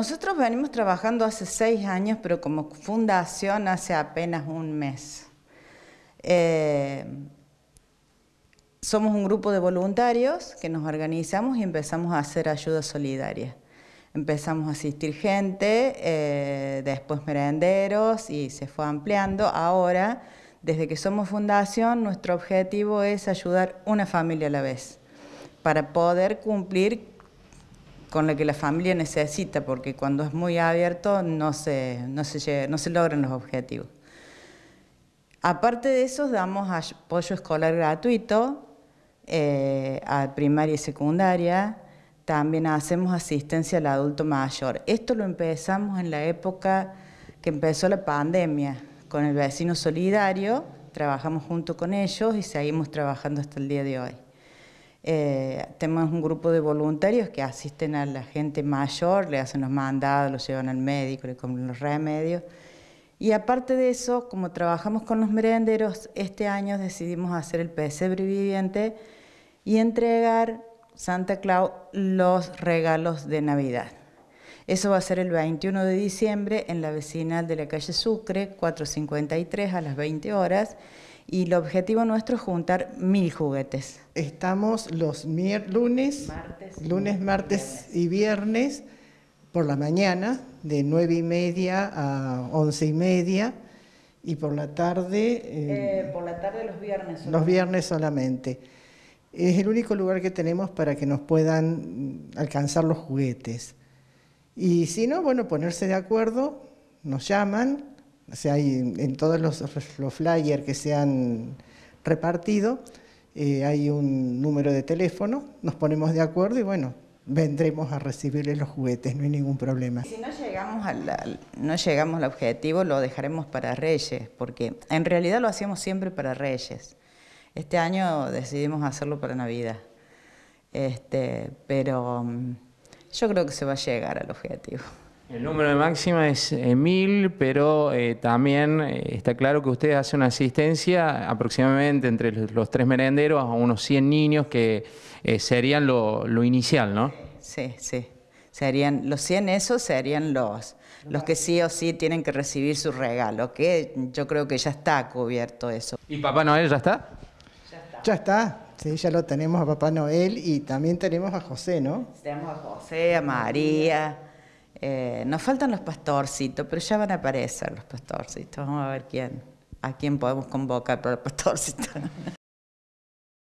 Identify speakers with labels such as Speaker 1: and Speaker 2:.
Speaker 1: Nosotros venimos trabajando hace seis años, pero como fundación hace apenas un mes. Eh, somos un grupo de voluntarios que nos organizamos y empezamos a hacer ayuda solidaria. Empezamos a asistir gente, eh, después merenderos y se fue ampliando. Ahora, desde que somos fundación, nuestro objetivo es ayudar una familia a la vez para poder cumplir con la que la familia necesita, porque cuando es muy abierto no se, se, no se logran los objetivos. Aparte de eso, damos apoyo escolar gratuito eh, a primaria y secundaria. También hacemos asistencia al adulto mayor. Esto lo empezamos en la época que empezó la pandemia, con el vecino solidario. Trabajamos junto con ellos y seguimos trabajando hasta el día de hoy. Eh, tenemos un grupo de voluntarios que asisten a la gente mayor, le hacen los mandados, los llevan al médico, le compran los remedios. Y aparte de eso, como trabajamos con los merenderos, este año decidimos hacer el pesebre viviente y entregar Santa Claus los regalos de Navidad. Eso va a ser el 21 de diciembre en la vecinal de la calle Sucre, 453 a las 20 horas y el objetivo nuestro es juntar mil juguetes. Estamos los lunes, martes, lunes, martes y viernes. por la
Speaker 2: mañana de nueve y media a once y media y por la tarde... Eh, eh,
Speaker 1: por la tarde los viernes. Solamente. Los
Speaker 2: viernes solamente. Es el único lugar que tenemos para que nos puedan alcanzar los juguetes. Y si no, bueno, ponerse de acuerdo, nos llaman en todos los, flyers que se han repartido, eh, hay un número de teléfono, nos ponemos de acuerdo y bueno, vendremos a recibirles los juguetes, no hay ningún problema.
Speaker 1: Si no llegamos, al, objetivo, lo dejaremos para Reyes, porque en realidad lo hacíamos siempre para Reyes. Este año decidimos hacerlo para Navidad, este, pero mm, yo creo que se va a llegar al objetivo.
Speaker 2: El número de máxima es eh, mil, pero eh, también eh, está claro que usted hace una asistencia aproximadamente entre los, tres merenderos a unos 100 niños que serían lo, inicial, ¿no?
Speaker 1: Sí, sí. Serían los 100 esos serían los, los que sí o sí tienen que recibir su regalo, que yo creo que ya está cubierto eso. ¿Y Papá Noel ya está?
Speaker 2: Ya está. Ya está. Sí, ya lo tenemos a Papá Noel y también tenemos a José, ¿no?
Speaker 1: Tenemos a José, a María eh, nos faltan los pastorcitos, pero ya van a aparecer los pastorcitos. Vamos a ver quién, a quién podemos convocar para los pastorcitos.